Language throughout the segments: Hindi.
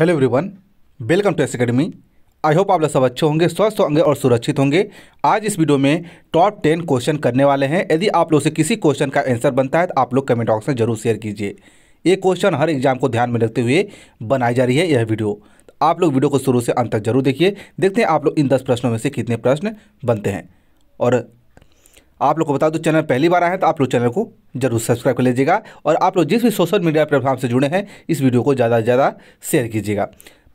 hello everyone welcome to S academy I hope आप लोग सब अच्छे होंगे स्वस्थ होंगे और सुरक्षित होंगे आज इस वीडियो में टॉप टेन क्वेश्चन करने वाले हैं यदि आप लोग से किसी क्वेश्चन का आंसर बनता है तो आप लोग कमेंट बॉक्स में जरूर शेयर कीजिए ये क्वेश्चन हर एग्जाम को ध्यान में रखते हुए बनाई जा रही है यह वीडियो तो आप लोग वीडियो को शुरू से अंत तक जरूर देखिए देखते हैं आप लोग इन दस प्रश्नों में से कितने प्रश्न बनते हैं और आप लोग को बता दो चैनल पहली बार आए हैं तो आप लोग चैनल को जरूर सब्सक्राइब कर लीजिएगा और आप लोग जिस भी सोशल मीडिया प्लेटफॉर्म से जुड़े हैं इस वीडियो को ज़्यादा से ज़्यादा शेयर कीजिएगा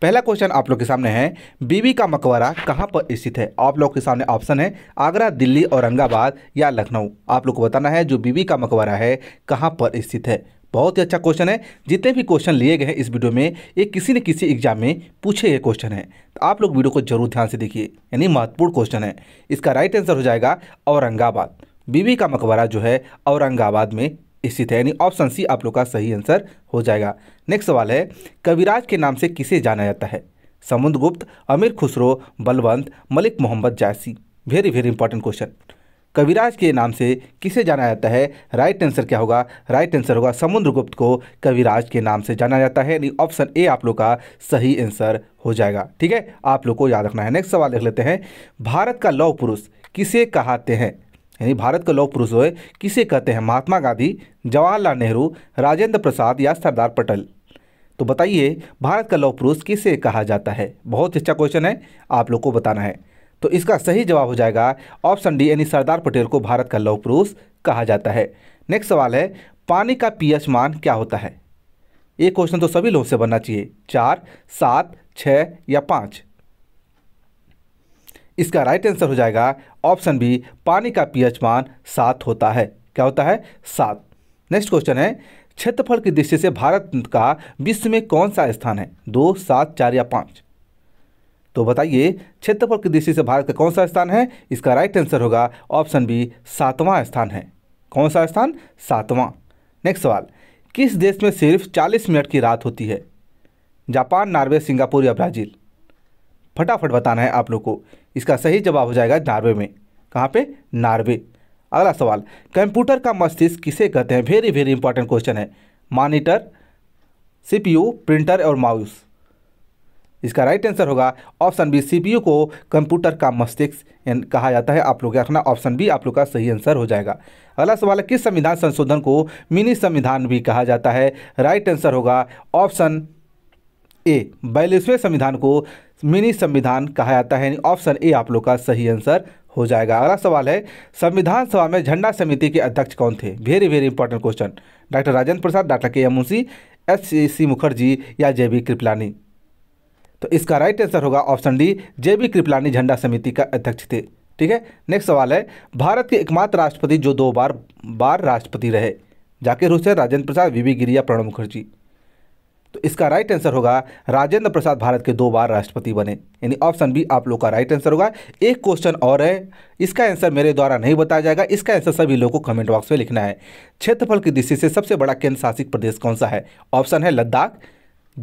पहला क्वेश्चन आप लोग के सामने है बीबी का मकबरा कहाँ पर स्थित है आप लोग के सामने ऑप्शन है आगरा दिल्ली औरंगाबाद या लखनऊ आप लोग को बताना है जो बीबी का मकबरा है कहाँ पर स्थित है बहुत ही अच्छा क्वेश्चन है जितने भी क्वेश्चन लिए गए हैं इस वीडियो में ये किसी न किसी एग्जाम में पूछे गए क्वेश्चन है तो आप लोग वीडियो को जरूर ध्यान से देखिए यानी महत्वपूर्ण क्वेश्चन है इसका राइट आंसर हो जाएगा औरंगाबाद बीबी का मकबरा जो है औरंगाबाद में स्थित है यानी ऑप्शन सी आप लोग का सही आंसर हो जाएगा नेक्स्ट सवाल है कविराज के नाम से किसे जाना जाता है Samudra Gupta Amir Khusro Balwant Malik Muhammad Jayasi very very important question कविराज के नाम से किसे जाना जाता है राइट आंसर क्या होगा राइट आंसर होगा समुद्रगुप्त को कविराज के नाम से जाना जाता है यानी ऑप्शन ए आप लोग का सही आंसर हो जाएगा ठीक है आप लोग को याद रखना है नेक्स्ट सवाल देख लेते हैं भारत का लौ पुरुष किसे कहते हैं यानी भारत का लौ पुरुष है किसे कहते हैं महात्मा गांधी जवाहरलाल नेहरू राजेंद्र प्रसाद या सरदार पटेल तो बताइए भारत का लौ पुरुष किसे कहा जाता है बहुत अच्छा क्वेश्चन है आप लोग को बताना है तो इसका सही जवाब हो जाएगा ऑप्शन डी यानी सरदार पटेल को भारत का लौह पुरुष कहा जाता है नेक्स्ट सवाल है पानी का पीएच मान क्या होता है ये क्वेश्चन तो सभी लोगों से बनना चाहिए चार सात छ या पाँच इसका राइट आंसर हो जाएगा ऑप्शन बी पानी का पीएच मान सात होता है क्या होता है सात नेक्स्ट क्वेश्चन है क्षेत्रफल की दृष्टि से भारत का विश्व में कौन सा स्थान है दो सात चार या पाँच तो बताइए क्षेत्रफल की दृष्टि से भारत का कौन सा स्थान है इसका राइट आंसर होगा ऑप्शन बी सातवां स्थान है कौन सा स्थान सातवां नेक्स्ट सवाल किस देश में सिर्फ 40 मिनट की रात होती है जापान नार्वे सिंगापुर या ब्राज़ील फटाफट बताना है आप लोग को इसका सही जवाब हो जाएगा नार्वे में कहाँ पे नार्वे अगला सवाल कंप्यूटर का मस्तिष्क किसे कहते हैं वेरी वेरी इंपॉर्टेंट क्वेश्चन है मॉनिटर सीपीयू प्रिंटर और माउस इसका राइट आंसर होगा ऑप्शन बी सीपीयू को कंप्यूटर का मस्तिष्क कहा जाता है आप लोग रखना ऑप्शन बी आप लोग का सही आंसर हो जाएगा अगला सवाल है किस संविधान संशोधन को मिनी संविधान भी कहा जाता है राइट आंसर होगा ऑप्शन ए बयालीसवें संविधान को मिनी संविधान कहा जाता है ऑप्शन ए आप लोग का सही आंसर हो जाएगा अगला सवाल है संविधान सभा में झंडा समिति के अध्यक्ष कौन थे very very important question doctor Rajendra Prasad doctor K M Munshi S C Mukherjee या जे बी कृपलानी तो इसका राइट आंसर होगा option D J B Kripalani झंडा समिति का अध्यक्ष थे ठीक है नेक्स्ट सवाल है भारत के एकमात्र राष्ट्रपति जो दो बार बार राष्ट्रपति रहे जाकिर हुसैन राजेंद्र प्रसाद वी गिरिया प्रणब मुखर्जी तो इसका राइट आंसर होगा राजेंद्र प्रसाद भारत के दो बार राष्ट्रपति बने यानी ऑप्शन बी आप लोग का राइट आंसर होगा एक क्वेश्चन और है इसका आंसर मेरे द्वारा नहीं बताया जाएगा इसका आंसर सभी लोगों को कमेंट बॉक्स में लिखना है क्षेत्रफल की दृष्टि से सबसे बड़ा केंद्र शासित प्रदेश कौन सा है ऑप्शन है लद्दाख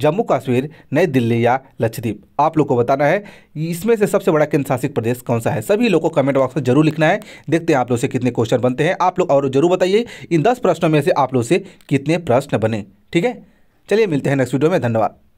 जम्मू कश्मीर नई दिल्ली या लक्षद्वीप आप लोग को बताना है इसमें से सबसे बड़ा केंद्र शासित प्रदेश कौन सा है सभी लोगों को कमेंट बॉक्स में जरूर लिखना है देखते हैं आप लोग से कितने क्वेश्चन बनते हैं आप लोग और जरूर बताइए इन दस प्रश्नों में से आप लोग से कितने प्रश्न बने ठीक है चलिए मिलते हैं नेक्स्ट वीडियो में धन्यवाद